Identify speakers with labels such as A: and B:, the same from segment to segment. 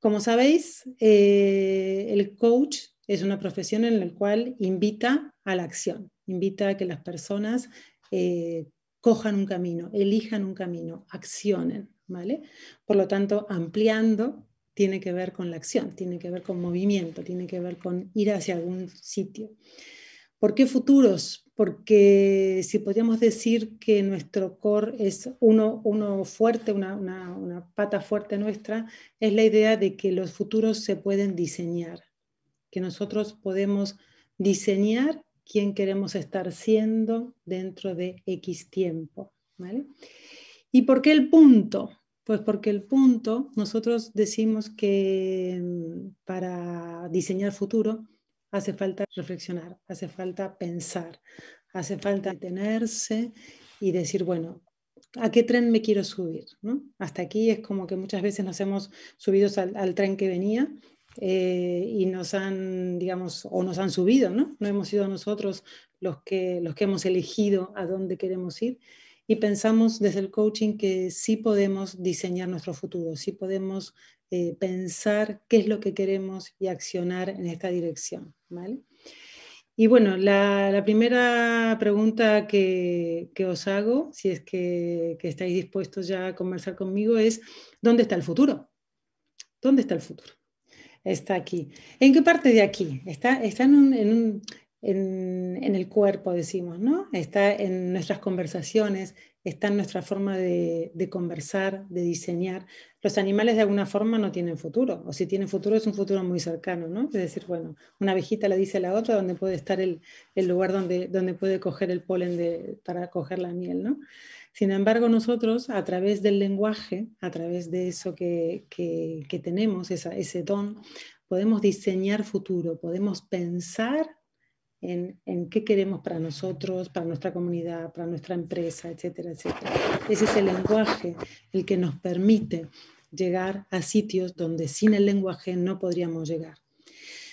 A: Como sabéis, eh, el coach es una profesión en la cual invita a la acción, invita a que las personas eh, cojan un camino, elijan un camino, accionen, ¿vale? Por lo tanto, ampliando tiene que ver con la acción, tiene que ver con movimiento, tiene que ver con ir hacia algún sitio. ¿Por qué futuros? Porque si podríamos decir que nuestro core es uno, fuerte, una, pata fuerte nuestra, es la idea de que los futuros se pueden diseñar, que nosotros podemos diseñar quién queremos estar siendo dentro de X tiempo. ¿Y por qué el punto? Pues porque el punto, nosotros decimos que mm, para diseñar futuro hace falta reflexionar, hace falta pensar, hace falta detenerse y decir, bueno, ¿a qué tren me quiero subir? ¿No? Hasta aquí es como que muchas veces nos hemos subido al, tren que venía eh, y nos han, digamos, o nos han subido, ¿no? No hemos sido nosotros los que, los que hemos elegido a dónde queremos ir y pensamos desde el coaching que sí podemos diseñar nuestro futuro, sí podemos eh, pensar qué es lo que queremos y accionar en esta dirección. ¿vale? Y bueno, la, primera pregunta que, os hago, si es que, estáis dispuestos ya a conversar conmigo, es ¿dónde está el futuro? ¿Dónde está el futuro? está aquí. ¿En qué parte de aquí? Está, está en, un, en, el cuerpo, decimos, ¿no? Está en nuestras conversaciones, está en nuestra forma de, conversar, de diseñar. Los animales de alguna forma no tienen futuro, o si tienen futuro es un futuro muy cercano, ¿no? Es decir, bueno, una abejita le dice a la otra dónde puede estar el, lugar donde, donde puede coger el polen de, para coger la miel, ¿no? Sin embargo, nosotros, a través del lenguaje, a través de eso que, que, tenemos, ese don, podemos diseñar futuro, podemos pensar en, qué queremos para nosotros, para nuestra comunidad, para nuestra empresa, etcétera, etcétera. Ese es el lenguaje, el que nos permite llegar a sitios donde sin el lenguaje no podríamos llegar.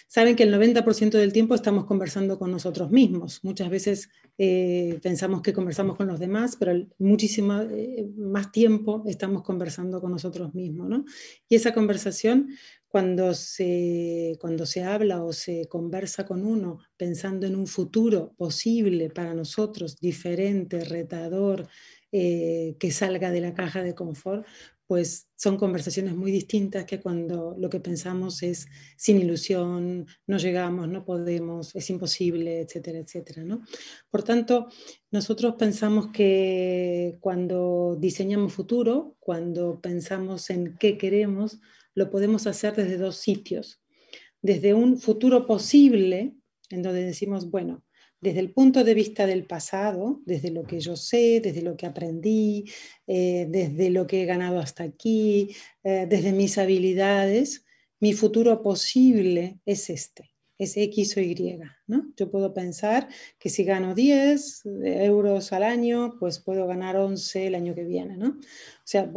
A: Saben que el 90% del tiempo estamos conversando con nosotros mismos. Muchas veces eh, pensamos que conversamos con los demás, pero muchísimo eh, más tiempo estamos conversando con nosotros mismos. ¿no? Y esa conversación cuando se, habla o se conversa con uno pensando en un futuro posible para nosotros, diferente, retador, eh, que salga de la caja de confort, pues son conversaciones muy distintas que cuando lo que pensamos es sin ilusión, no llegamos, no podemos, es imposible, etcétera, etcétera. ¿no? Por tanto, nosotros pensamos que cuando diseñamos futuro, cuando pensamos en qué queremos, lo podemos hacer desde dos sitios. Desde un futuro posible, en donde decimos, bueno, desde el punto de vista del pasado, desde lo que yo sé, desde lo que aprendí, eh, desde lo que he ganado hasta aquí, eh, desde mis habilidades, mi futuro posible es este, es X o Y. Yo puedo pensar que si gano 10 eh, euros al año, pues puedo ganar 11 el año que viene. O sea,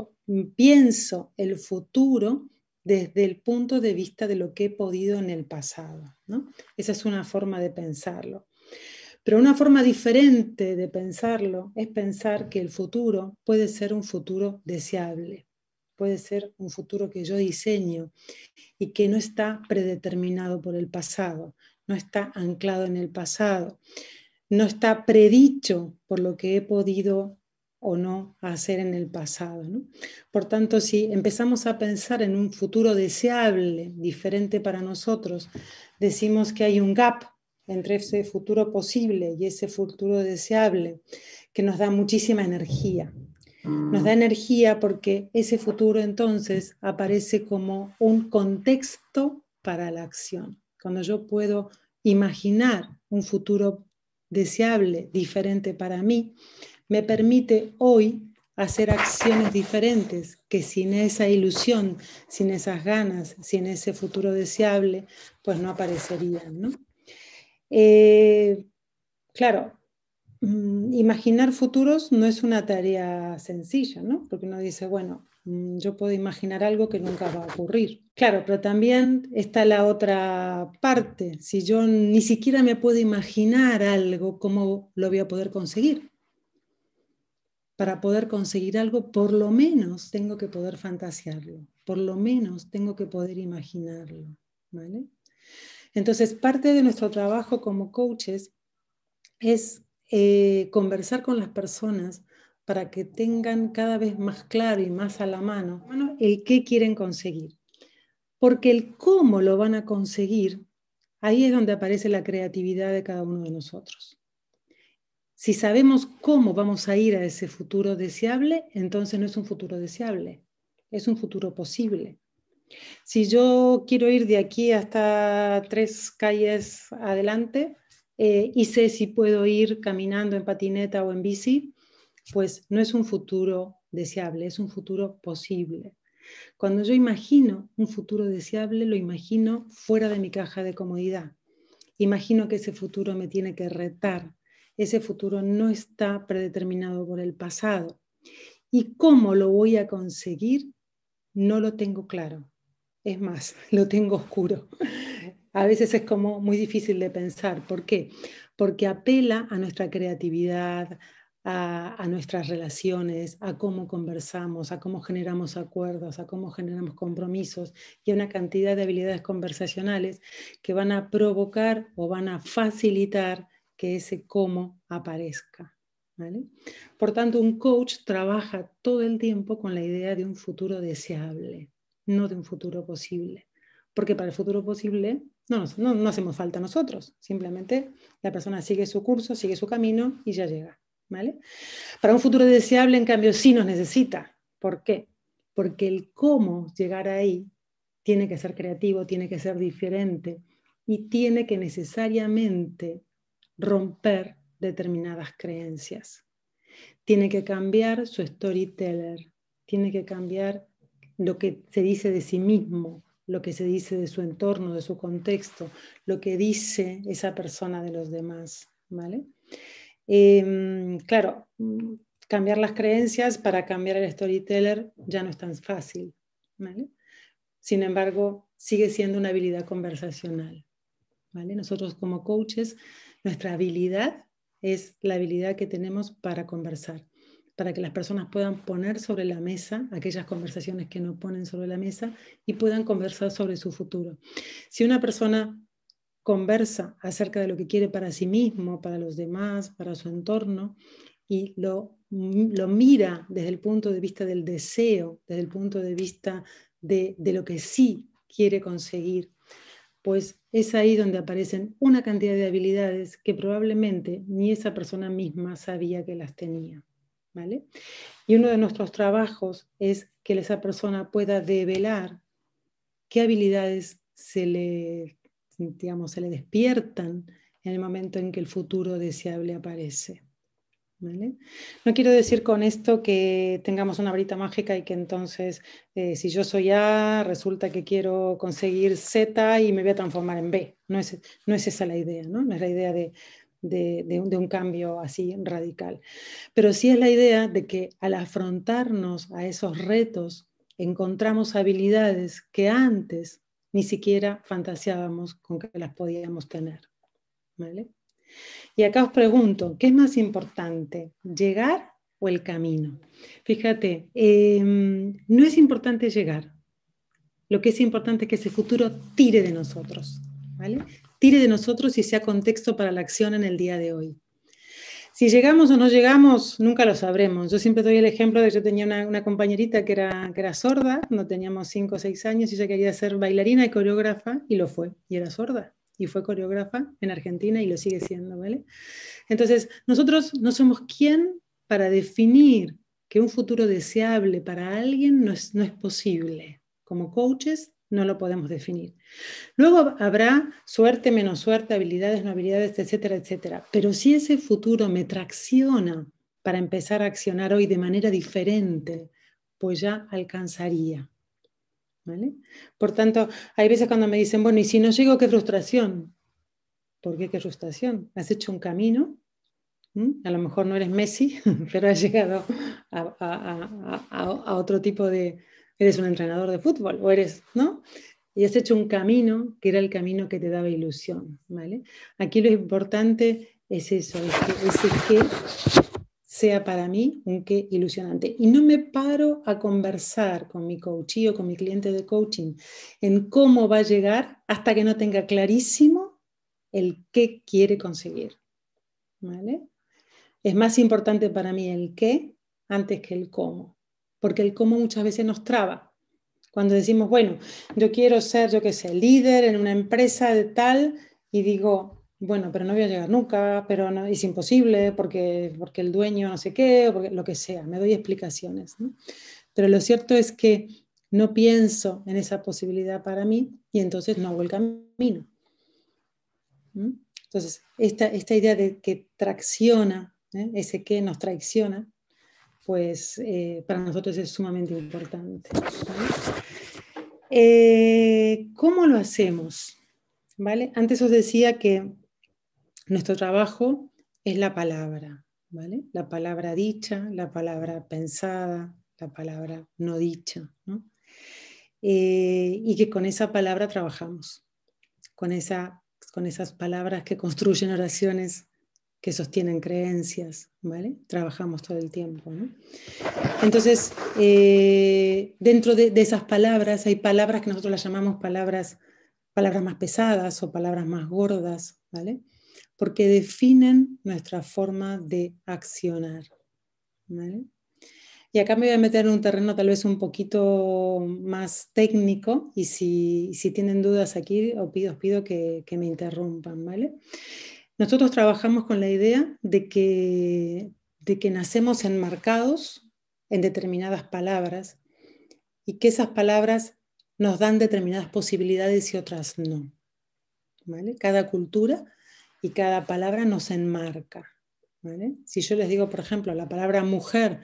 A: pienso el futuro desde el punto de vista de lo que he podido en el pasado. Esa es una forma de pensarlo. Pero una forma diferente de pensarlo es pensar que el futuro puede ser un futuro deseable, puede ser un futuro que yo diseño y que no está predeterminado por el pasado, no está anclado en el pasado, no está predicho por lo que he podido o no hacer en el pasado. Por tanto, si empezamos a pensar en un futuro deseable, diferente para nosotros, decimos que hay un gap entre ese futuro posible y ese futuro deseable que nos da muchísima energía. Nos da mm. energía porque ese futuro entonces aparece como un contexto para la acción. Cuando yo puedo imaginar un futuro deseable, diferente para mí, me permite hoy hacer acciones diferentes que sin esa ilusión, sin esas ganas, sin ese futuro deseable, pues no aparecerían. ¿no? Eh, claro, mm, imaginar futuros no es una tarea sencilla, ¿no? porque uno dice, bueno, mm, yo puedo imaginar algo que nunca va a ocurrir. Claro, pero también está la otra parte. Si yo ni siquiera me puedo imaginar algo, ¿cómo lo voy a poder conseguir? para poder conseguir algo, por lo menos tengo que poder fantasearlo, por lo menos tengo que poder imaginarlo. ¿vale? Entonces, parte de nuestro trabajo como coaches es eh, conversar con las personas para que tengan cada vez más claro y más a la mano el qué quieren conseguir. Porque el cómo lo van a conseguir, ahí es donde aparece la creatividad de cada uno de nosotros. Si sabemos cómo vamos a ir a ese futuro deseable, entonces no es un futuro deseable, es un futuro posible. Si yo quiero ir de aquí hasta tres calles adelante eh, y sé si puedo ir caminando en patineta o en bici, pues no es un futuro deseable, es un futuro posible. Cuando yo imagino un futuro deseable, lo imagino fuera de mi caja de comodidad. Imagino que ese futuro me tiene que retar, ese futuro no está predeterminado por el pasado. ¿Y cómo lo voy a conseguir? No lo tengo claro. Es más, lo tengo oscuro. A veces es como muy difícil de pensar. ¿Por qué? Porque apela a nuestra creatividad, a, nuestras relaciones, a cómo conversamos, a cómo generamos acuerdos, a cómo generamos compromisos y a una cantidad de habilidades conversacionales que van a provocar o van a facilitar que ese cómo aparezca. ¿vale? Por tanto, un coach trabaja todo el tiempo con la idea de un futuro deseable, no de un futuro posible. Porque para el futuro posible no, nos, hacemos falta nosotros, simplemente la persona sigue su curso, sigue su camino y ya llega. ¿vale? Para un futuro deseable, en cambio, sí nos necesita. ¿Por qué? Porque el cómo llegar ahí tiene que ser creativo, tiene que ser diferente y tiene que necesariamente romper determinadas creencias. Tiene que cambiar su storyteller, tiene que cambiar lo que se dice de sí mismo, lo que se dice de su entorno, de su contexto, lo que dice esa persona de los demás. ¿vale? Em, claro, cambiar las creencias para cambiar el storyteller ya no es tan fácil. ¿vale? Sin embargo, sigue siendo una habilidad conversacional. ¿vale? Nosotros como coaches nuestra habilidad es la habilidad que tenemos para conversar, para que las personas puedan poner sobre la mesa aquellas conversaciones que no ponen sobre la mesa y puedan conversar sobre su futuro. Si una persona conversa acerca de lo que quiere para sí mismo, para los demás, para su entorno, y lo, mira desde el punto de vista del deseo, desde el punto de vista de lo que sí quiere conseguir pues es ahí donde aparecen una cantidad de habilidades que probablemente ni esa persona misma sabía que las tenía. ¿vale? Y uno de nuestros trabajos es que esa persona pueda develar qué habilidades se le, digamos, se le despiertan en el momento en que el futuro deseable aparece. No quiero decir con esto que tengamos una varita mágica y que entonces eh, si yo soy A, resulta que quiero conseguir Z y me voy a transformar en B. No es, esa la idea, ¿no? es la idea de, un, de, un, cambio así radical. Pero sí es la idea de que al afrontarnos a esos retos, encontramos habilidades que antes ni siquiera fantaseábamos con que las podíamos tener. ¿Vale? Y acá os pregunto, ¿qué es más importante? ¿Llegar o el camino? Fíjate, em, no es importante llegar. Lo que es importante es que ese futuro tire de nosotros, ¿vale? Tire de nosotros y sea contexto para la acción en el día de hoy. Si llegamos o no llegamos, nunca lo sabremos. Yo siempre doy el ejemplo de que yo tenía una, compañerita que era, que era sorda, no teníamos cinco o seis años, y ella quería ser bailarina y coreógrafa y lo fue, y era sorda y fue coreógrafa en Argentina y lo sigue siendo, ¿vale? Entonces, nosotros no somos quién para definir que un futuro deseable para alguien no es, no es posible. Como coaches no lo podemos definir. Luego habrá suerte, menos suerte, habilidades, no habilidades, etcétera, etcétera. Pero si ese futuro me tracciona para empezar a accionar hoy de manera diferente, pues ya alcanzaría. ¿Vale? Por tanto, hay veces cuando me dicen, bueno, y si no llego, qué frustración. ¿Por qué qué frustración? Has hecho un camino, a lo mejor no eres Messi, pero has llegado a, otro tipo de... Eres un entrenador de fútbol, o eres, ¿no? Y has hecho un camino que era el camino que te daba ilusión, ¿vale? Aquí lo importante es eso, es que sea para mí un qué ilusionante. Y no me paro a conversar con mi coachí o con mi cliente de coaching en cómo va a llegar hasta que no tenga clarísimo el qué quiere conseguir. Es más importante para mí el qué antes que el cómo, porque el cómo muchas veces nos traba. Cuando decimos, bueno, yo quiero ser, yo qué sé, líder en una empresa de tal, y digo, bueno, pero no voy a llegar nunca, pero es imposible porque, porque el dueño no sé qué, o lo que sea, me doy explicaciones. Pero lo cierto es que no pienso en esa posibilidad para mí y entonces no hago el camino. Entonces, esta, esta, idea de que tracciona, ¿eh? ese que nos traiciona, pues eh, para nosotros es sumamente importante. Eh, ¿Cómo lo hacemos? ¿Vale? Antes os decía que nuestro trabajo es la palabra, ¿vale? La palabra dicha, la palabra pensada, la palabra no dicha, ¿no? Eh, y que con esa palabra trabajamos, con, esas palabras que construyen oraciones, que sostienen creencias, ¿vale? Trabajamos todo el tiempo, ¿no? Entonces, eh, dentro de, de, esas palabras hay palabras que nosotros las llamamos palabras, palabras más pesadas o palabras más gordas, ¿vale? porque definen nuestra forma de accionar. Y acá me voy a meter en un terreno tal vez un poquito más técnico y si, tienen dudas aquí os pido, que, me interrumpan, ¿vale? Nosotros trabajamos con la idea de que, de que nacemos enmarcados en determinadas palabras y que esas palabras nos dan determinadas posibilidades y otras no. ¿vale? Cada cultura y cada palabra nos enmarca. Si yo les digo, por ejemplo, la palabra mujer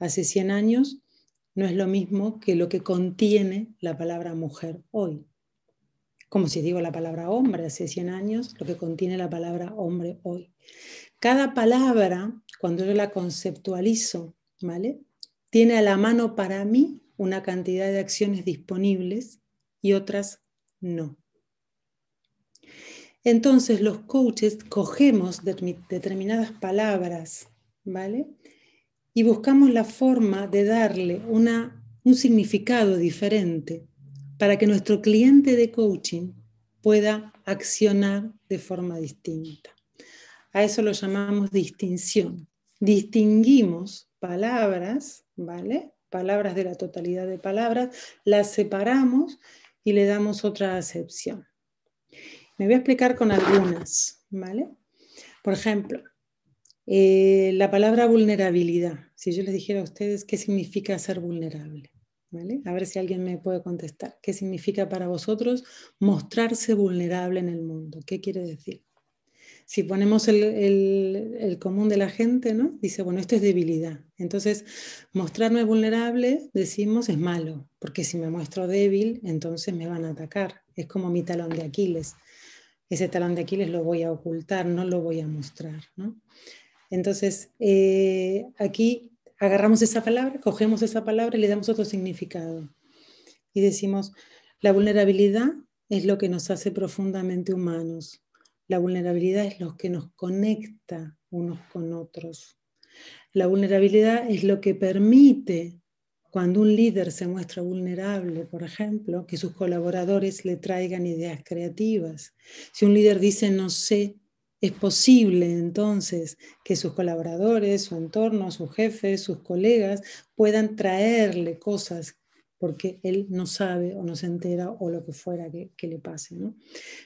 A: hace 100 años, no es lo mismo que lo que contiene la palabra mujer hoy. Como si digo la palabra hombre hace 100 años, lo que contiene la palabra hombre hoy. Cada palabra, cuando yo la conceptualizo, ¿vale? Tiene a la mano para mí una cantidad de acciones disponibles y otras no. Entonces los coaches cogemos determinadas palabras, ¿vale? Y buscamos la forma de darle un significado diferente para que nuestro cliente de coaching pueda accionar de forma distinta. A eso lo llamamos distinción. Distinguimos palabras, ¿vale? Palabras de la totalidad de palabras, las separamos y le damos otra acepción. Me voy a explicar con algunas, ¿vale? Por ejemplo, eh, la palabra vulnerabilidad. Si yo les dijera a ustedes qué significa ser vulnerable, ¿vale? A ver si alguien me puede contestar. ¿Qué significa para vosotros mostrarse vulnerable en el mundo? ¿Qué quiere decir? si ponemos el, el, común de la gente, ¿no? Dice, bueno, esto es debilidad. Entonces, mostrarme vulnerable, decimos, es malo, porque si me muestro débil, entonces me van a atacar. Es como mi talón de Aquiles ese talón de Aquiles lo voy a ocultar, no lo voy a mostrar. Entonces, eh, aquí agarramos esa palabra, cogemos esa palabra y le damos otro significado. Y decimos, la vulnerabilidad es lo que nos hace profundamente humanos. La vulnerabilidad es lo que nos conecta unos con otros. La vulnerabilidad es lo que permite cuando un líder se muestra vulnerable, por ejemplo, que sus colaboradores le traigan ideas creativas. Si un líder dice no sé, es posible entonces que sus colaboradores, su entorno, sus jefes, sus colegas puedan traerle cosas porque él no sabe o no se entera o lo que fuera que, le pase.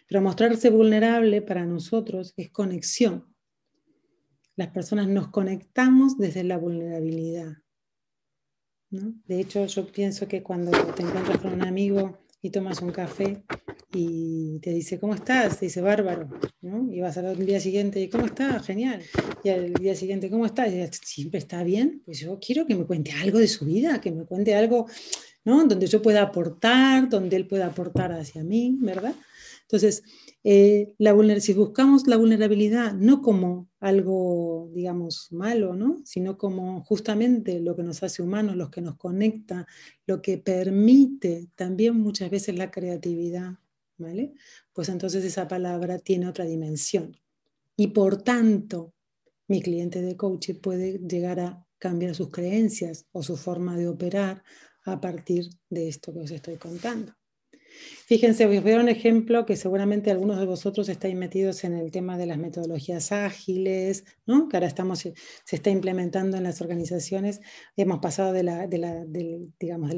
A: Pero mostrarse vulnerable para nosotros es conexión. Las personas nos conectamos desde la vulnerabilidad. De hecho, yo pienso que cuando te encuentras con un amigo y tomas un café y te dice, ¿cómo estás? Te dice, bárbaro, Y vas al día siguiente, y ¿cómo estás? Genial. Y al día siguiente, ¿cómo estás? Y siempre está bien. Pues yo quiero que me cuente algo de su vida, que me cuente algo, ¿no? Donde yo pueda aportar, donde él pueda aportar hacia mí, ¿verdad? Entonces, eh, la si buscamos la vulnerabilidad no como algo, digamos, malo, ¿no? sino como justamente lo que nos hace humanos, lo que nos conecta, lo que permite también muchas veces la creatividad, ¿vale? Pues entonces esa palabra tiene otra dimensión. Y por tanto, mi cliente de coaching puede llegar a cambiar sus creencias o su forma de operar a partir de esto que os estoy contando. Fíjense, voy a dar un ejemplo que seguramente algunos de vosotros estáis metidos en el tema de las metodologías ágiles, ¿no? que ahora eh, se está implementando en las organizaciones. Hemos pasado de la,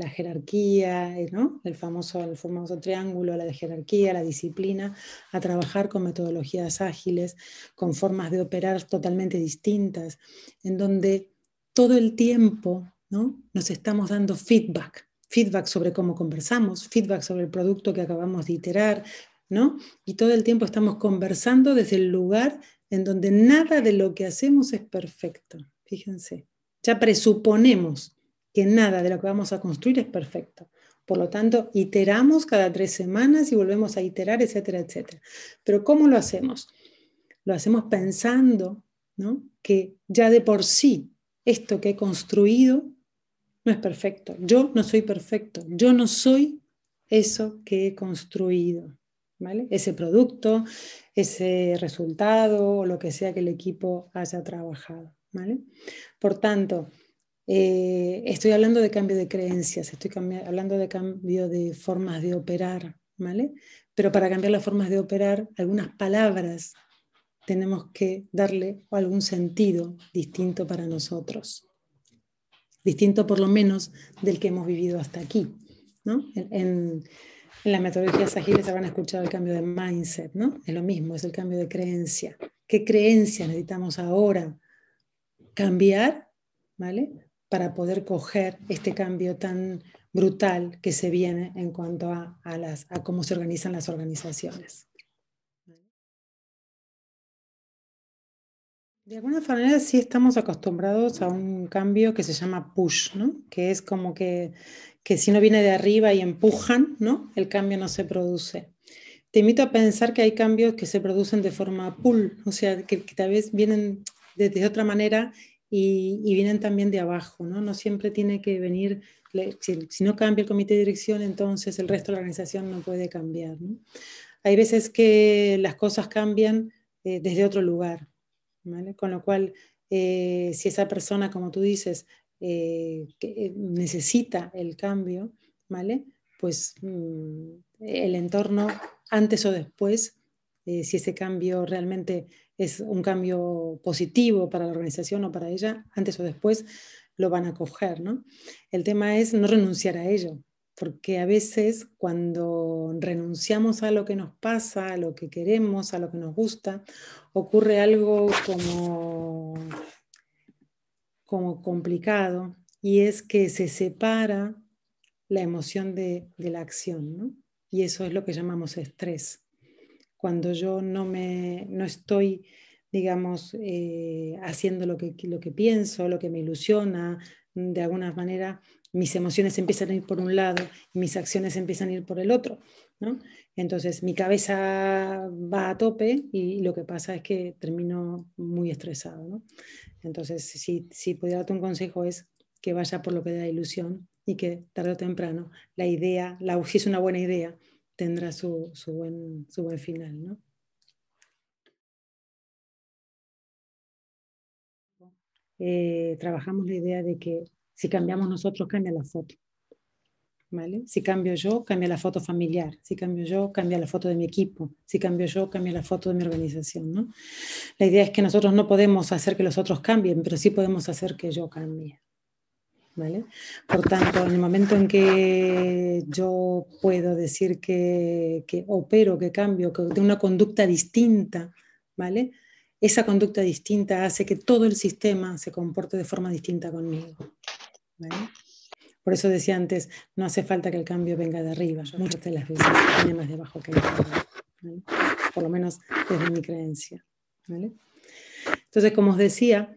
A: jerarquía, eh, ¿no? el, famoso, el famoso triángulo, la de jerarquía, la disciplina, a trabajar con metodologías ágiles, con formas de operar totalmente distintas, en donde todo el tiempo ¿no? nos estamos dando feedback feedback sobre cómo conversamos, feedback sobre el producto que acabamos de iterar, ¿no? Y todo el tiempo estamos conversando desde el lugar en donde nada de lo que hacemos es perfecto. Fíjense, ya presuponemos que nada de lo que vamos a construir es perfecto. Por lo tanto, iteramos cada tres semanas y volvemos a iterar, etcétera, etcétera. Pero ¿cómo lo hacemos? Lo hacemos pensando ¿no? que ya de por sí esto que he construido no es perfecto. Yo no soy perfecto. Yo no soy eso que he construido. ¿vale? Ese producto, ese resultado o lo que sea que el equipo haya trabajado. ¿vale? Por tanto, eh, estoy hablando de cambio de creencias, estoy hablando de cambio de formas de operar. ¿vale? Pero para cambiar las formas de operar, algunas palabras tenemos que darle algún sentido distinto para nosotros distinto por lo menos del que hemos vivido hasta aquí. En, las metodologías ágiles habrán escuchado el cambio de mindset, ¿no? es lo mismo, es el cambio de creencia. ¿Qué creencia necesitamos ahora cambiar ¿vale? para poder coger este cambio tan brutal que se viene en cuanto a cómo se organizan las organizaciones? De alguna manera sí estamos acostumbrados a un cambio que se llama push, ¿no? Que es como que, si no viene de arriba y empujan, ¿no? El cambio no se produce. Te invito a pensar que hay cambios que se producen de forma pull, o sea, que, tal vez vienen desde de otra manera y, vienen también de abajo, ¿no? No siempre tiene que venir, si, no cambia el comité de dirección, entonces el resto de la organización no puede cambiar, Hay veces que las cosas cambian eh, desde otro lugar, con lo cual, eh, si esa persona, como tú dices, eh, eh, necesita el cambio, ¿vale? Pues mm, el entorno, antes o después, si ese cambio realmente es un cambio positivo para la organización o para ella, antes o después lo van a coger, ¿no? El tema es no renunciar a ello, porque a veces cuando renunciamos a lo que nos pasa, a lo que queremos, a lo que nos gusta, ocurre algo como, como complicado y es que se separa la emoción de, la acción, Y eso es lo que llamamos estrés. Cuando yo no, estoy, digamos, eh, haciendo lo que, lo que pienso, lo que me ilusiona, de alguna manera mis emociones empiezan a ir por un lado y mis acciones empiezan a ir por el otro. Entonces mi cabeza va a tope y lo que pasa es que termino muy estresado. Entonces, si, si pudiera darte un consejo es que vaya por lo que da ilusión y que tarde o temprano la idea, la, si es una buena idea, tendrá su, buen, su buen final. Eh, trabajamos la idea de que si cambiamos nosotros, cambia la foto. ¿Vale? Si cambio yo, cambia la foto familiar. Si cambio yo, cambia la foto de mi equipo. Si cambio yo, cambia la foto de mi organización. ¿no? La idea es que nosotros no podemos hacer que los otros cambien, pero sí podemos hacer que yo cambie. ¿Vale? Por tanto, en el momento en que yo puedo decir que, que opero, que cambio, que tengo una conducta distinta, ¿vale? Esa conducta distinta hace que todo el sistema se comporte de forma distinta conmigo. Por eso decía antes, no hace falta que el cambio venga de arriba. Yo Muchas de las veces viene más debajo que de arriba. Por lo menos desde mi creencia. Entonces, como os decía,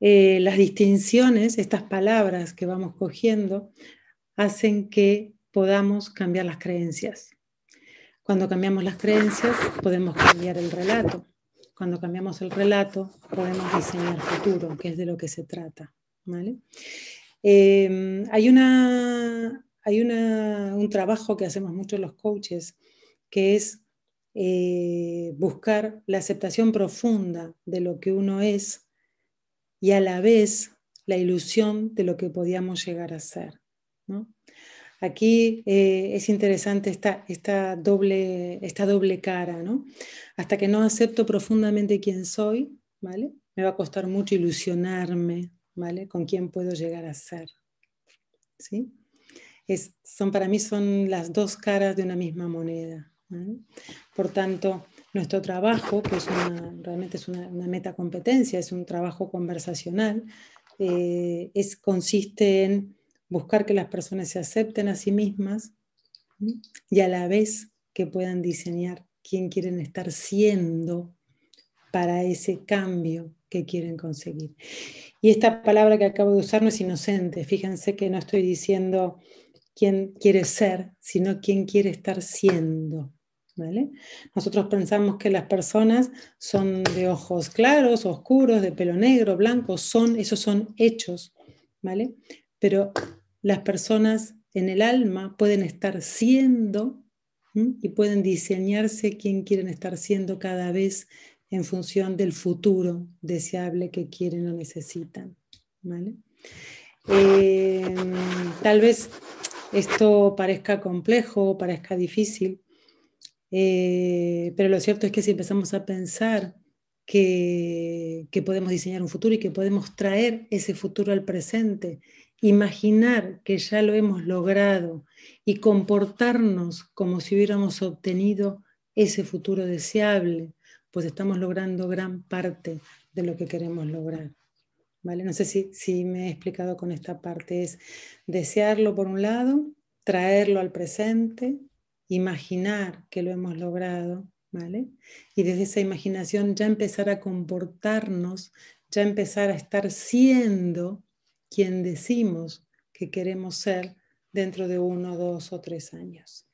A: eh, las distinciones, estas palabras que vamos cogiendo, hacen que podamos cambiar las creencias. Cuando cambiamos las creencias, podemos cambiar el relato. Cuando cambiamos el relato, podemos diseñar futuro, que es de lo que se trata. ¿vale? Em, hay un trabajo que hacemos mucho los coaches, que es eh, buscar la aceptación profunda de lo que uno es y a la vez la ilusión de lo que podíamos llegar a ser. Aquí eh, es interesante esta, doble, cara, Hasta que no acepto profundamente quién soy, Me va a costar mucho ilusionarme con quién puedo llegar a ser, son, para mí son las dos caras de una misma moneda. Por tanto, nuestro trabajo, que es realmente es una, una metacompetencia, es un trabajo conversacional, eh, es, consiste en buscar que las personas se acepten a sí mismas y a la vez que puedan diseñar quién quieren estar siendo para ese cambio que quieren conseguir. Y esta palabra que acabo de usar no es inocente. Fíjense que no estoy diciendo quién quiere ser, sino quién quiere estar siendo. Nosotros pensamos que las personas son de ojos claros, oscuros, de pelo negro, blanco, son, esos son hechos, ¿vale? Pero las personas en el alma pueden estar siendo y pueden diseñarse quién quieren estar siendo cada vez en función del futuro deseable que quieren o necesitan. Eh, tal vez esto parezca complejo, parezca difícil, eh, pero lo cierto es que si empezamos a pensar que, podemos diseñar un futuro y que podemos traer ese futuro al presente, imaginar que ya lo hemos logrado y comportarnos como si hubiéramos obtenido ese futuro deseable pues estamos logrando gran parte de lo que queremos lograr. ¿Vale? No sé si, si me he explicado con esta parte. Es desearlo por un lado, traerlo al presente, imaginar que lo hemos logrado, ¿vale? Y desde esa imaginación ya empezar a comportarnos, ya empezar a estar siendo quien decimos que queremos ser dentro de uno, dos o tres años.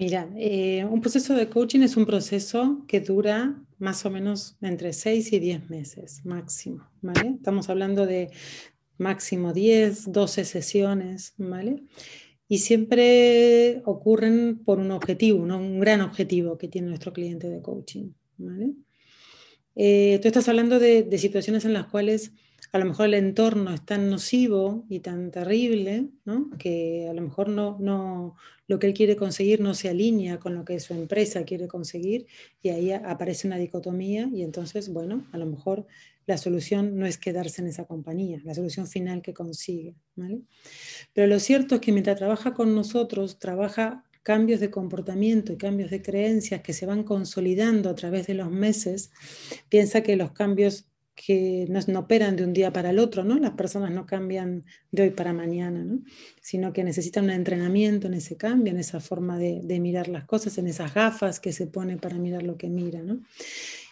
A: Mira, eh, un proceso de coaching es un proceso que dura más o menos entre 6 y 10 meses máximo, ¿vale? Estamos hablando de máximo 10, 12 sesiones, ¿vale? Y siempre ocurren por un objetivo, ¿no? un gran objetivo que tiene nuestro cliente de coaching, ¿vale? Eh, tú estás hablando de situaciones en las cuales a lo mejor el entorno es tan nocivo y tan terrible, que a lo mejor no, no, lo que él quiere conseguir no se alinea con lo que su empresa quiere conseguir y ahí aparece una dicotomía y entonces, bueno, a lo mejor la solución no es quedarse en esa compañía, la solución final que consigue. Pero lo cierto es que mientras trabaja con nosotros, trabaja cambios de comportamiento y cambios de creencias que se van consolidando a través de los meses, piensa que los cambios que no, operan de un día para el otro, ¿no? Las personas no cambian de hoy para mañana, ¿no? Sino que necesitan un entrenamiento en ese cambio, en esa forma de, mirar las cosas, en esas gafas que se pone para mirar lo que mira, ¿no?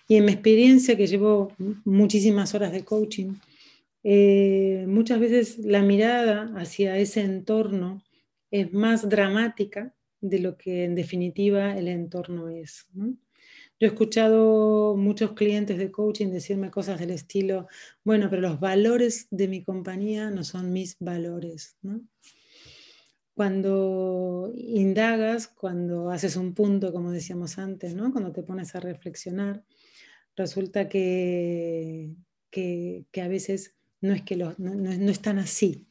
A: Y en mi experiencia, que llevo muchísimas horas de coaching, eh, muchas veces la mirada hacia ese entorno es más dramática de lo que en definitiva el entorno es, ¿no? Yo he escuchado muchos clientes de coaching decirme cosas del estilo, bueno, pero los valores de mi compañía no son mis valores. Cuando indagas, cuando haces un punto, como decíamos antes, cuando te pones a reflexionar, resulta que, que, a veces no es que los, no, están así.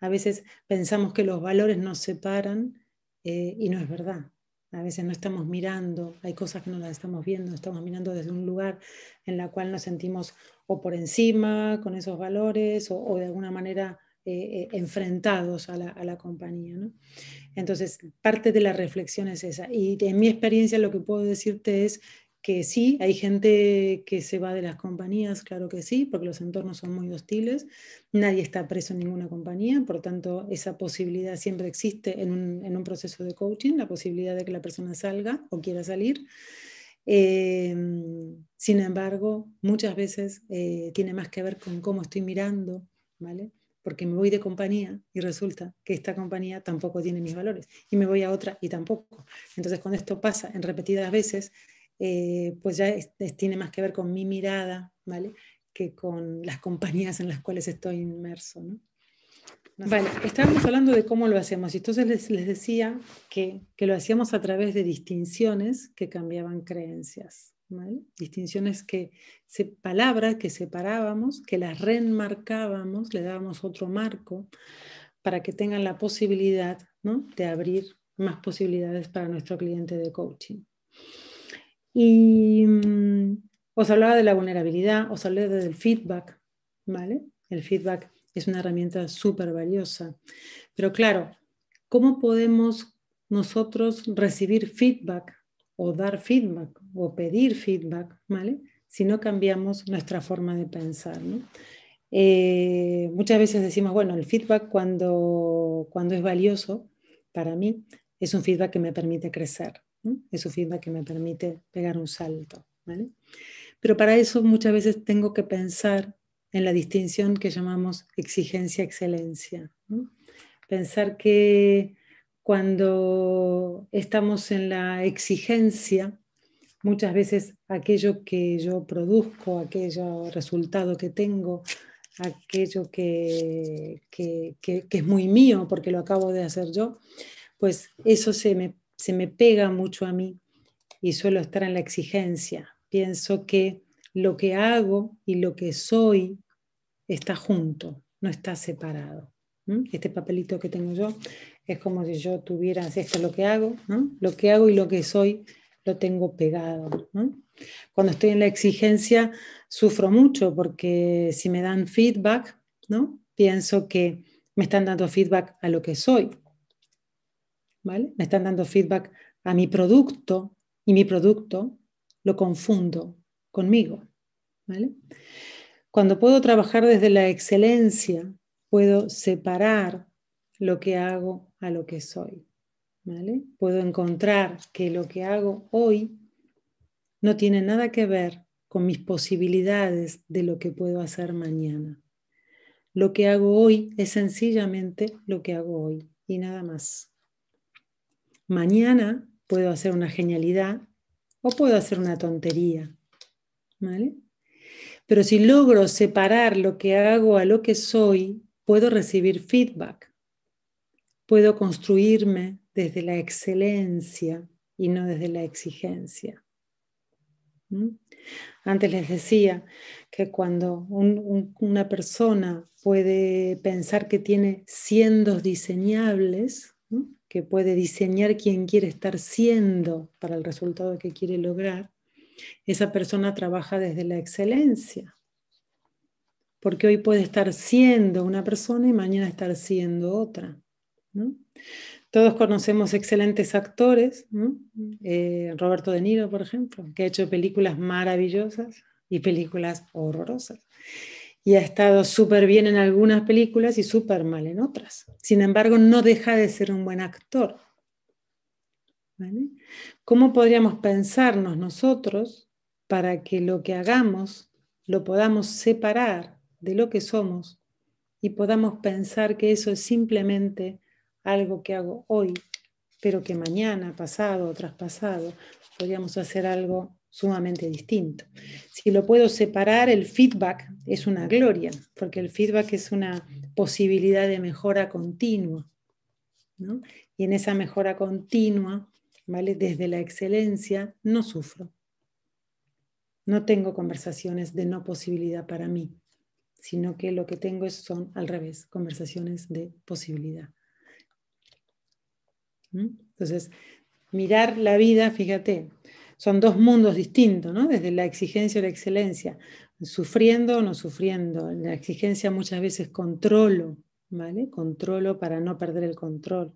A: A veces pensamos que los valores nos separan eh, y no es verdad. A veces no estamos mirando, hay cosas que no las estamos viendo, estamos mirando desde un lugar en la cual nos sentimos o por encima con esos valores o, de alguna manera eh, eh, enfrentados a la, a la compañía. ¿no? Entonces, parte de la reflexión es esa. Y en mi experiencia lo que puedo decirte es que sí, hay gente que se va de las compañías, claro que sí, porque los entornos son muy hostiles, nadie está preso en ninguna compañía, por tanto, esa posibilidad siempre existe en un, proceso de coaching, la posibilidad de que la persona salga o quiera salir. Em, sin embargo, muchas veces eh, tiene más que ver con cómo estoy mirando, ¿vale? Porque me voy de compañía y resulta que esta compañía tampoco tiene mis valores y me voy a otra y tampoco. Entonces, cuando esto pasa en repetidas veces, eh, pues ya tiene más que ver con mi mirada, ¿vale? Que con las compañías en las cuales estoy inmerso, ¿no? estábamos hablando de cómo lo hacemos y entonces les, decía que, lo hacíamos a través de distinciones que cambiaban creencias. ¿vale? Distinciones que, se, palabras que separábamos, que las reenmarcábamos, le dábamos otro marco para que tengan la posibilidad ¿no? de abrir más posibilidades para nuestro cliente de coaching. Y mm, os hablaba de la vulnerabilidad, os hablé del feedback, ¿vale? El feedback es una herramienta súper valiosa. Pero claro, ¿cómo podemos nosotros recibir feedback o dar feedback o pedir feedback, ¿vale? Si no cambiamos nuestra forma de pensar, ¿no? Eh, muchas veces decimos, bueno, el feedback cuando es valioso para mí es un feedback que me permite crecer, eso firma que me permite pegar un salto. Pero para eso muchas veces tengo que pensar en la distinción que llamamos exigencia-excelencia. Pensar que cuando estamos en la exigencia, muchas veces aquello que yo produzco, aquello resultado que tengo, aquello que, que, que es muy mío porque lo acabo de hacer yo, pues eso se me se me pega mucho a mí y suelo estar en la exigencia. Pienso que lo que hago y lo que soy está junto, no está separado. Este papelito que tengo yo es como si yo tuviera, esto es lo que hago, lo que hago y lo que soy lo tengo pegado. Cuando estoy en la exigencia sufro mucho porque si me dan feedback, ¿no? pienso que me están dando feedback a lo que soy, me están dando feedback a mi producto y mi producto lo confundo conmigo, Cuando puedo trabajar desde la excelencia, puedo separar lo que hago a lo que soy, Puedo encontrar que lo que hago hoy no tiene nada que ver con mis posibilidades de lo que puedo hacer mañana. Lo que hago hoy es sencillamente lo que hago hoy y nada más. Mañana puedo hacer una genialidad o puedo hacer una tontería. ¿Vale? Pero si logro separar lo que hago a lo que soy, puedo recibir feedback. Puedo construirme desde la excelencia y no desde la exigencia. Antes les decía que cuando una persona puede pensar que tiene cientos diseñables, que puede diseñar quién quiere estar siendo para el resultado que quiere lograr, esa persona trabaja desde la excelencia. Porque hoy puede estar siendo una persona y mañana estar siendo otra. Todos conocemos excelentes actores, eh, Roberto De Niro, por ejemplo, que ha hecho películas maravillosas y películas horrorosas y ha estado súper bien en algunas películas y súper mal en otras. Sin embargo, no deja de ser un buen actor. ¿Cómo podríamos pensarnos nosotros para que lo que hagamos lo podamos separar de lo que somos y podamos pensar que eso es simplemente algo que hago hoy, pero que mañana, pasado o traspasado, podríamos hacer algo sumamente distinto. Si lo puedo separar, el feedback es una gloria, porque el feedback es una posibilidad de mejora continua. ¿no? Y en esa mejora continua, ¿vale? desde la excelencia, no sufro. No tengo conversaciones de no posibilidad para mí, sino que lo que tengo son, al revés, conversaciones de posibilidad. ¿Mm? Entonces, mirar la vida, fíjate, son dos mundos distintos, ¿no? desde la exigencia y la excelencia, sufriendo o no sufriendo. En la exigencia muchas veces controlo, ¿vale? Controlo para no perder el control.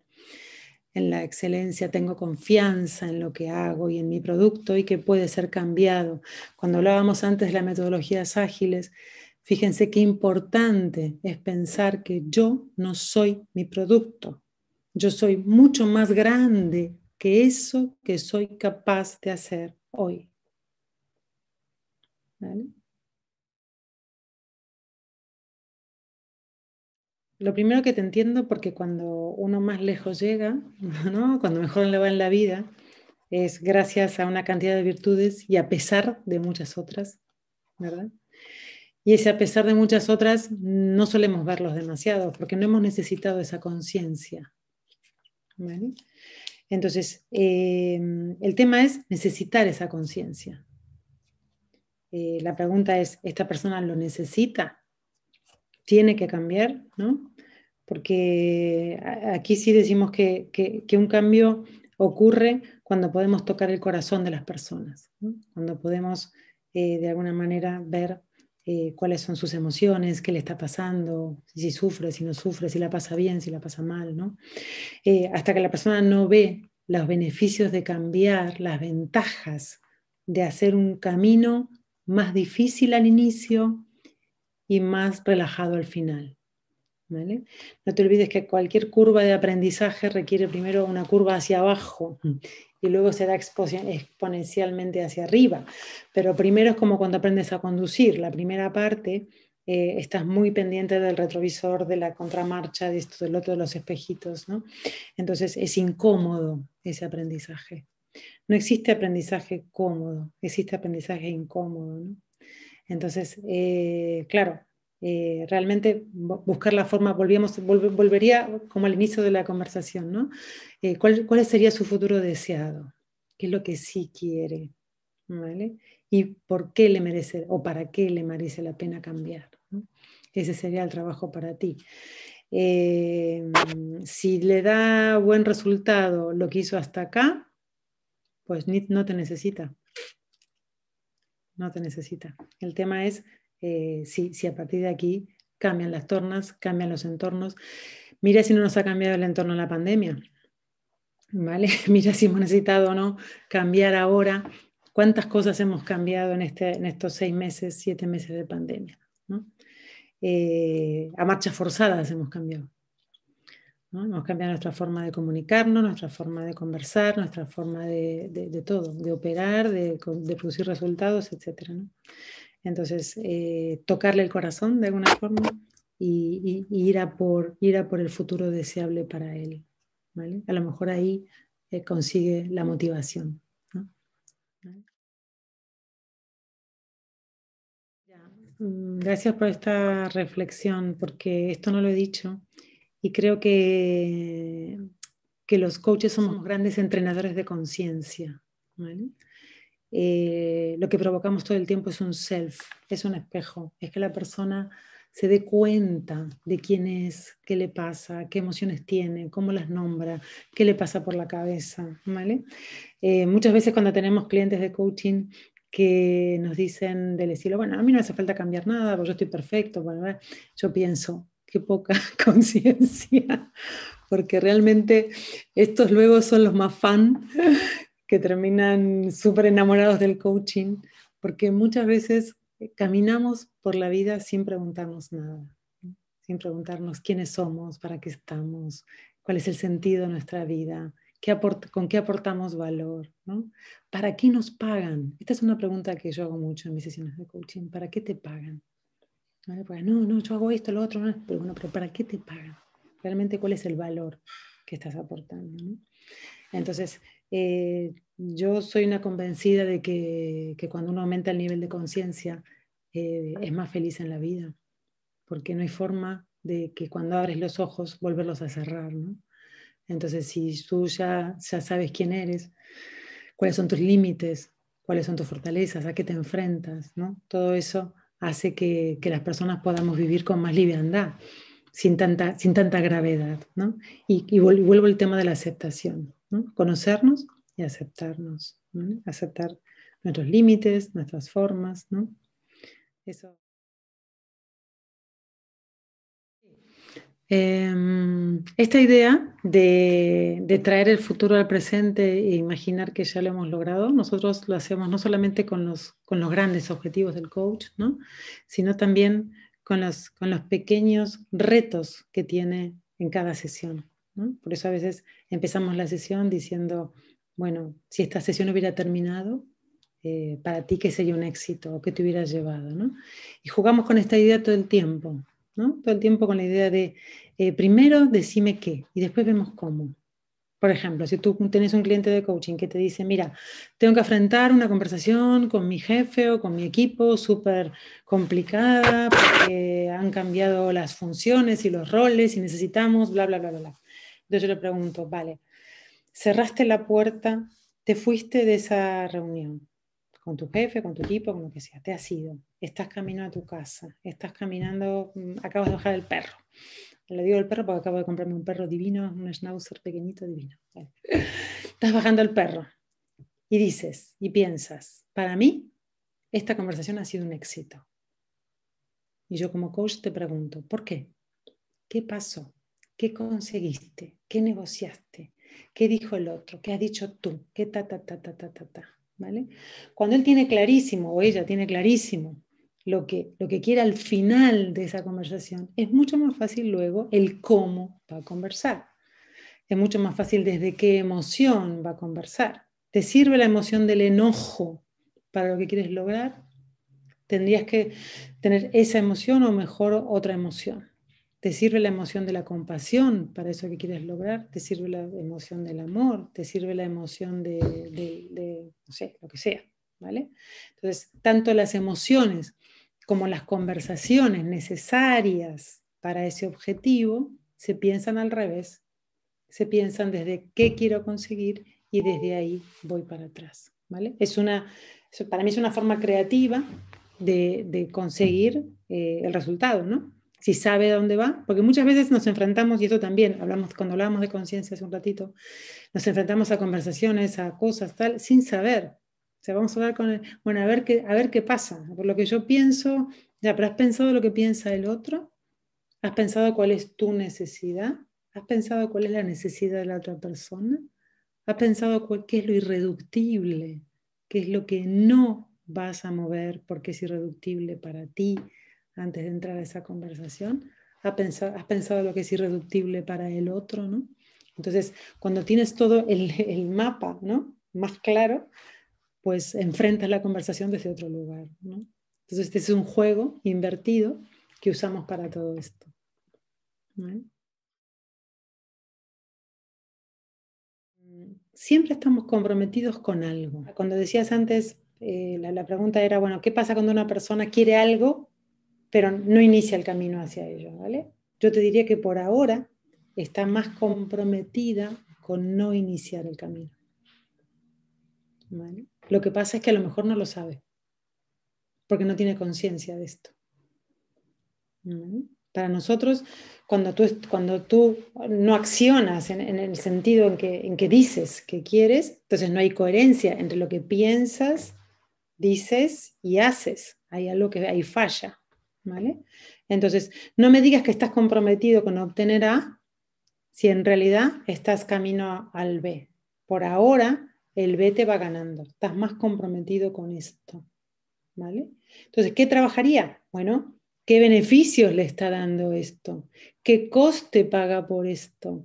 A: En la excelencia tengo confianza en lo que hago y en mi producto y que puede ser cambiado. Cuando hablábamos antes de las metodologías ágiles, fíjense qué importante es pensar que yo no soy mi producto. Yo soy mucho más grande que eso que soy capaz de hacer hoy. Lo primero que te entiendo, porque cuando uno más lejos llega, cuando mejor le va en la vida, es gracias a una cantidad de virtudes y a pesar de muchas otras, ¿verdad? Y ese a pesar de muchas otras no solemos verlos demasiado, porque no hemos necesitado esa conciencia. ¿vale? Entonces, em, el tema es necesitar esa conciencia. Eh, la pregunta es, ¿esta persona lo necesita? ¿Tiene que cambiar? ¿No? Porque aquí sí decimos que, que, un cambio ocurre cuando podemos tocar el corazón de las personas, cuando podemos eh, de alguna manera ver eh, cuáles son sus emociones, qué le está pasando, si sufre, si no sufre, si la pasa bien, si la pasa mal, ¿no? Eh, hasta que la persona no ve los beneficios de cambiar, las ventajas de hacer un camino más difícil al inicio y más relajado al final. No te olvides que cualquier curva de aprendizaje requiere primero una curva hacia abajo y luego será da exponencialmente hacia arriba. Pero primero es como cuando aprendes a conducir. La primera parte eh, estás muy pendiente del retrovisor, de la contramarcha, de esto, del otro, de los espejitos. ¿no? Entonces es incómodo ese aprendizaje. No existe aprendizaje cómodo, existe aprendizaje incómodo. Entonces, eh, claro, eh, realmente buscar la forma, volvería como al inicio de la conversación, ¿no? Eh, ¿cuál, sería su futuro deseado? ¿Qué es lo que sí quiere? ¿Y por qué le merece o para qué le merece la pena cambiar? Ese sería el trabajo para ti. Eh, si le da buen resultado lo que hizo hasta acá, pues no te necesita. No te necesita. El tema es eh, si, a partir de aquí cambian las tornas, cambian los entornos. Mira si no nos ha cambiado el entorno en la pandemia. ¿Vale? Mira si hemos necesitado o no cambiar ahora. ¿Cuántas cosas hemos cambiado en, este, en estos seis meses, siete meses de pandemia? Eh, a marchas forzadas hemos cambiado. ¿no? Hemos cambiado nuestra forma de comunicarnos, nuestra forma de conversar, nuestra forma de, todo, de operar, de, producir resultados, etcétera entonces, eh, tocarle el corazón de alguna forma y, ir, a por, ir, a por, el futuro deseable para él. ¿vale? A lo mejor ahí eh, consigue la motivación. Mm, gracias por esta reflexión, porque esto no lo he dicho y creo que, que los coaches somos grandes entrenadores de conciencia. ¿vale? Eh, lo que provocamos todo el tiempo es un self, es un espejo, es que la persona se dé cuenta de quién es, qué le pasa, qué emociones tiene, cómo las nombra, qué le pasa por la cabeza, ¿vale? Eh, muchas veces cuando tenemos clientes de coaching que nos dicen del estilo, bueno, a mí no hace falta cambiar nada, porque yo estoy perfecto, yo pienso, qué poca conciencia, porque realmente estos luego son los más fan que terminan súper enamorados del coaching, porque muchas veces caminamos por la vida sin preguntarnos nada, sin preguntarnos quiénes somos, para qué estamos, cuál es el sentido de nuestra vida, qué con qué aportamos valor, ¿no? ¿Para qué nos pagan? Esta es una pregunta que yo hago mucho en mis sesiones de coaching, ¿para qué te pagan? no, no, yo hago esto, lo otro, no, pero bueno, pero ¿para qué te pagan? Realmente cuál es el valor que estás aportando, Entonces, eh, yo soy una convencida de que, cuando uno aumenta el nivel de conciencia eh, es más feliz en la vida, porque no hay forma de que cuando abres los ojos volverlos a cerrar. Entonces, si tú ya, sabes quién eres, cuáles son tus límites, cuáles son tus fortalezas, a qué te enfrentas, todo eso hace que, las personas podamos vivir con más liviandad, sin tanta, gravedad. y vuelvo al tema de la aceptación conocernos y aceptarnos, aceptar nuestros límites, nuestras formas, ¿no? Eso. Em, esta idea de, traer el futuro al presente e imaginar que ya lo hemos logrado, nosotros lo hacemos no solamente con los, grandes objetivos del coach, ¿no? sino también con los pequeños retos que tiene en cada sesión. Por eso a veces empezamos la sesión diciendo, bueno, si esta sesión hubiera terminado, eh, para ti qué sería un éxito o qué te hubiera llevado. ¿no? Y jugamos con esta idea todo el tiempo, ¿no? todo el tiempo con la idea de, eh, primero decime qué y después vemos cómo. Por ejemplo, si tú tenés un cliente de coaching que te dice, mira, tengo que afrontar una conversación con mi jefe o con mi equipo súper complicada porque han cambiado las funciones y los roles y necesitamos, bla, bla, bla, bla. bla. Entonces yo le pregunto, vale, cerraste la puerta, te fuiste de esa reunión con tu jefe, con tu equipo, con lo que sea, te has ido, estás caminando a tu casa, estás caminando, mm, acabas de bajar el perro. Le digo el perro porque acabo de comprarme un perro divino, un schnauzer pequeñito divino. Estás bajando el perro y dices y piensas, para mí esta conversación ha sido un éxito. Y yo como coach te pregunto, ¿por qué? ¿Qué pasó? ¿Qué conseguiste? ¿Qué negociaste? ¿Qué dijo el otro? ¿Qué has dicho tú? ¿Qué ta, ta, ta, ta, ta, ta, ta? ¿Vale? Cuando él tiene clarísimo o ella tiene clarísimo lo que, lo que quiere al final de esa conversación, es mucho más fácil luego el cómo va a conversar. Es mucho más fácil desde qué emoción va a conversar. ¿Te sirve la emoción del enojo para lo que quieres lograr? Tendrías que tener esa emoción o mejor otra emoción te sirve la emoción de la compasión para eso que quieres lograr, te sirve la emoción del amor, te sirve la emoción de, no sé, lo que sea, ¿vale? Entonces, tanto las emociones como las conversaciones necesarias para ese objetivo se piensan al revés, se piensan desde qué quiero conseguir y desde ahí voy para atrás, ¿vale? Es una, para mí es una forma creativa de, conseguir eh, el resultado, ¿no? si sabe dónde va, porque muchas veces nos enfrentamos, y esto también hablamos cuando hablábamos de conciencia hace un ratito, nos enfrentamos a conversaciones, a cosas, tal, sin saber. O sea, vamos a hablar con, él bueno, a ver, qué, a ver qué pasa, por lo que yo pienso, ya, pero ¿has pensado lo que piensa el otro? ¿Has pensado cuál es tu necesidad? ¿Has pensado cuál es la necesidad de la otra persona? ¿Has pensado qué es lo irreductible? ¿Qué es lo que no vas a mover porque es irreductible para ti? antes de entrar a esa conversación, has pensado, lo que es irreductible para el otro, Entonces, cuando tienes todo el, mapa, ¿no? Más claro, pues enfrentas la conversación desde otro lugar, Entonces, este es un juego invertido que usamos para todo esto. Siempre estamos comprometidos con algo. Cuando decías antes, eh, la, la pregunta era, bueno, ¿qué pasa cuando una persona quiere algo pero no inicia el camino hacia ello, ¿vale? Yo te diría que por ahora está más comprometida con no iniciar el camino. Lo que pasa es que a lo mejor no lo sabe, porque no tiene conciencia de esto. Para nosotros, cuando tú, cuando tú no accionas en, el sentido en que, en que dices que quieres, entonces no hay coherencia entre lo que piensas, dices y haces. Hay algo que hay falla. Entonces, no me digas que estás comprometido con obtener A si en realidad estás camino al B. Por ahora, el B te va ganando, estás más comprometido con esto, ¿vale? Entonces, ¿qué trabajaría? Bueno, ¿qué beneficios le está dando esto? ¿Qué coste paga por esto?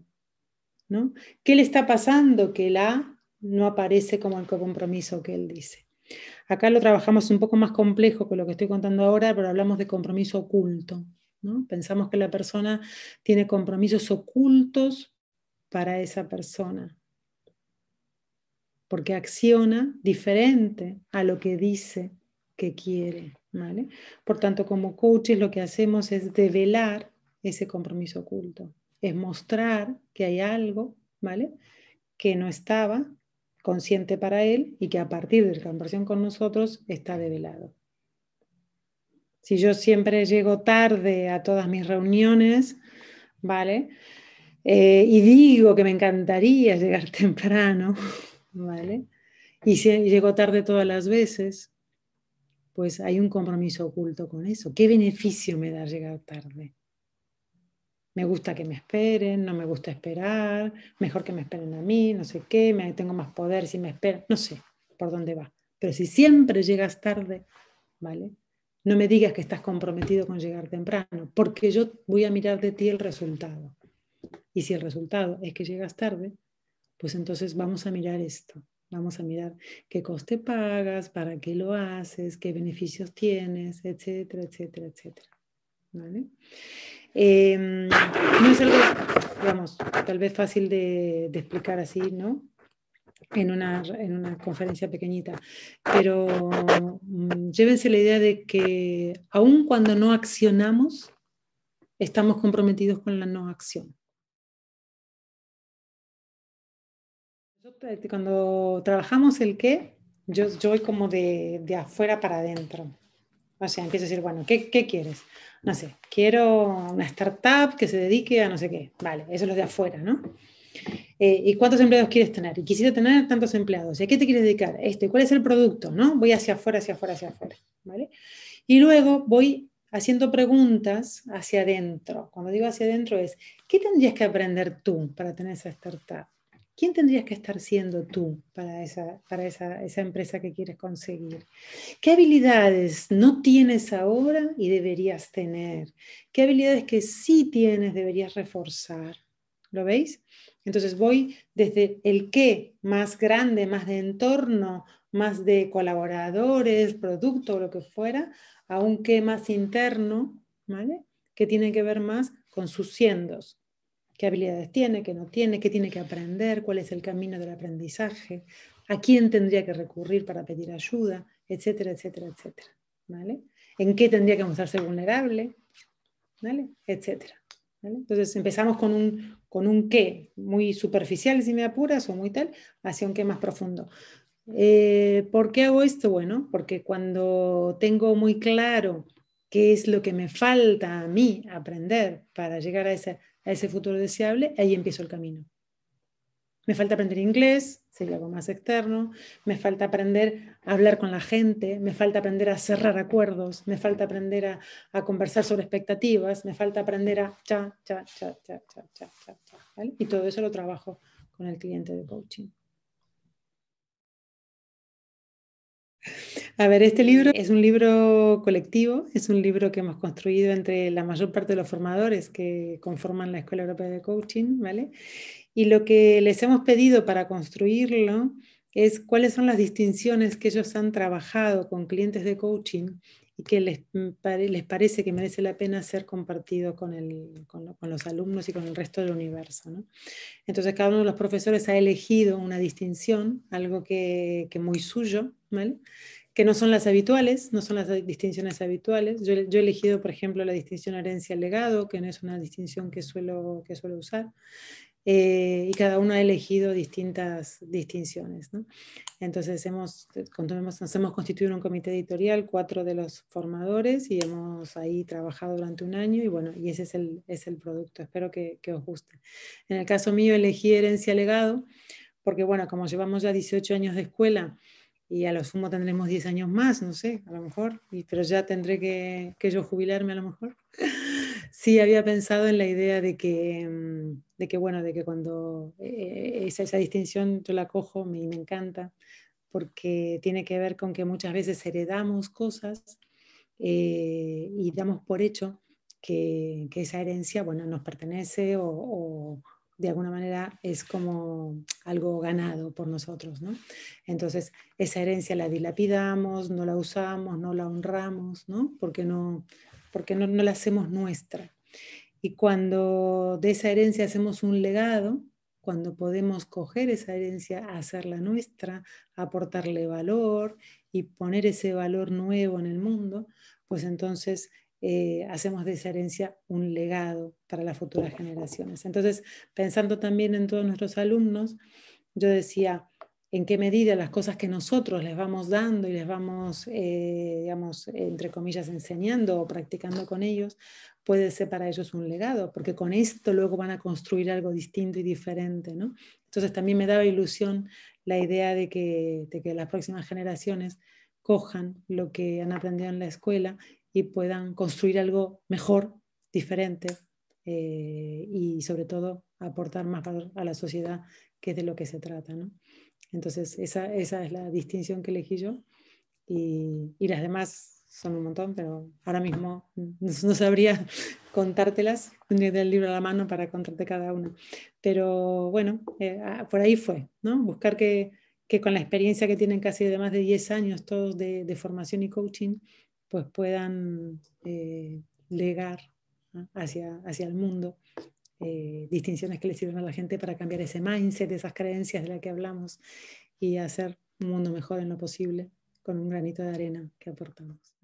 A: ¿No? ¿Qué le está pasando que el A no aparece como el compromiso que él dice? Acá lo trabajamos un poco más complejo que lo que estoy contando ahora, pero hablamos de compromiso oculto. ¿no? Pensamos que la persona tiene compromisos ocultos para esa persona, porque acciona diferente a lo que dice que quiere. ¿vale? Por tanto, como coaches lo que hacemos es develar ese compromiso oculto, es mostrar que hay algo ¿vale? que no estaba consciente para él y que a partir de la conversión con nosotros está develado. Si yo siempre llego tarde a todas mis reuniones, ¿vale? Eh, y digo que me encantaría llegar temprano, ¿vale? Y si llego tarde todas las veces, pues hay un compromiso oculto con eso. ¿Qué beneficio me da llegar tarde? me gusta que me esperen, no me gusta esperar, mejor que me esperen a mí, no sé qué, me, tengo más poder si me esperan, no sé por dónde va. Pero si siempre llegas tarde, ¿vale? No me digas que estás comprometido con llegar temprano, porque yo voy a mirar de ti el resultado. Y si el resultado es que llegas tarde, pues entonces vamos a mirar esto. Vamos a mirar qué coste pagas, para qué lo haces, qué beneficios tienes, etcétera, etcétera, etcétera. ¿Vale? Em, no es algo, digamos, tal vez fácil de, explicar así, ¿no? En una, conferencia pequeñita, pero mm, llévense la idea de que aun cuando no accionamos, estamos comprometidos con la no acción. Este, cuando trabajamos el qué, yo, voy como de, afuera para adentro. O sea, empiezo a decir, bueno, ¿qué, qué quieres? no sé, quiero una startup que se dedique a no sé qué. Vale, eso es lo de afuera, ¿no? Eh, ¿Y cuántos empleados quieres tener? Y quisiera tener tantos empleados. ¿Y a qué te quieres dedicar? Este, ¿cuál es el producto? ¿No? Voy hacia afuera, hacia afuera, hacia afuera. ¿Vale? Y luego voy haciendo preguntas hacia adentro. Cuando digo hacia adentro es, ¿qué tendrías que aprender tú para tener esa startup? ¿Quién tendrías que estar siendo tú para, esa, empresa que quieres conseguir? ¿Qué habilidades no tienes ahora y deberías tener? ¿Qué habilidades que sí tienes deberías reforzar? ¿Lo veis? Entonces voy desde el qué más grande, más de entorno, más de colaboradores, producto o lo que fuera, a un qué más interno, ¿vale? Que tiene que ver más con sus siendos, qué habilidades tiene, qué no tiene, qué tiene que aprender, cuál es el camino del aprendizaje, a quién tendría que recurrir para pedir ayuda, etcétera, etcétera, etcétera. ¿Vale? ¿En qué tendría que mostrarse vulnerable? Etcétera. Entonces empezamos con un, con un qué muy superficial, si me apuras, o muy tal, hacia un qué más profundo. Eh, ¿Por qué hago esto? Bueno, porque cuando tengo muy claro qué es lo que me falta a mí aprender para llegar a ese a ese futuro deseable, ahí empiezo el camino. Me falta aprender inglés, sería algo más externo, me falta aprender a hablar con la gente, me falta aprender a cerrar acuerdos, me falta aprender a, conversar sobre expectativas, me falta aprender a cha, cha, cha, cha, cha, cha, cha, Y todo eso lo trabajo con el cliente de coaching. A ver, este libro es un libro colectivo, es un libro que hemos construido entre la mayor parte de los formadores que conforman la Escuela Europea de Coaching, ¿vale? Y lo que les hemos pedido para construirlo es cuáles son las distinciones que ellos han trabajado con clientes de coaching y que les, les parece que merece la pena ser compartido con, los alumnos y con el resto del universo. ¿no? Entonces cada uno de los profesores ha elegido una distinción, algo que, que muy suyo, que no son las habituales, no son las distinciones habituales. Yo, he elegido, por ejemplo, la distinción herencia-legado, que no es una distinción que suelo, que suelo usar, eh, y cada uno ha elegido distintas distinciones. Entonces, hemos, nos hemos constituido un comité editorial, cuatro de los formadores, y hemos ahí trabajado durante un año, y bueno, y ese es el, es el producto. Espero que, que os guste. En el caso mío, elegí herencia-legado, porque bueno, como llevamos ya 18 años de escuela, y a lo sumo tendremos 10 años más, no sé, a lo mejor, y, pero ya tendré que, yo jubilarme a lo mejor. sí, había pensado en la idea de que, mm, de que bueno, de que cuando eh, eh, esa, distinción yo la cojo, me, me encanta, porque tiene que ver con que muchas veces heredamos cosas eh, y damos por hecho que, que, esa herencia, bueno, nos pertenece o, o de alguna manera es como algo ganado por nosotros, ¿no? Entonces, esa herencia la dilapidamos, no la usamos, no la honramos, ¿no? Porque no, porque no, la hacemos nuestra. Y cuando de esa herencia hacemos un legado, cuando podemos coger esa herencia, hacerla nuestra, aportarle valor y poner ese valor nuevo en el mundo, pues entonces eh, hacemos de esa herencia un legado para las futuras generaciones. Entonces, pensando también en todos nuestros alumnos, yo decía, en qué medida las cosas que nosotros les vamos dando y les vamos, eh, digamos, entre comillas, enseñando o practicando con ellos, puede ser para ellos un legado, porque con esto luego van a construir algo distinto y diferente, ¿no? Entonces también me daba ilusión la idea de que, de que las próximas generaciones cojan lo que han aprendido en la escuela y puedan construir algo mejor, diferente eh, y sobre todo aportar más valor a la sociedad, que es de lo que se trata. Entonces, esa, es la distinción que elegí yo y, y, las demás son un montón, pero ahora mismo no, sabría contártelas, tendría el libro a la mano para contarte cada una. Pero bueno, eh, ah, por ahí fue, ¿no? buscar que, con la experiencia que tienen casi de más de 10 años todos de, de formación y coaching, pues, puedan eh, legar hacia, hacia el mundo eh, distinciones que le sirven a la gente para cambiar ese mindset, esas creencias de las que hablamos y hacer un mundo mejor en lo posible con un granito de arena que aportamos.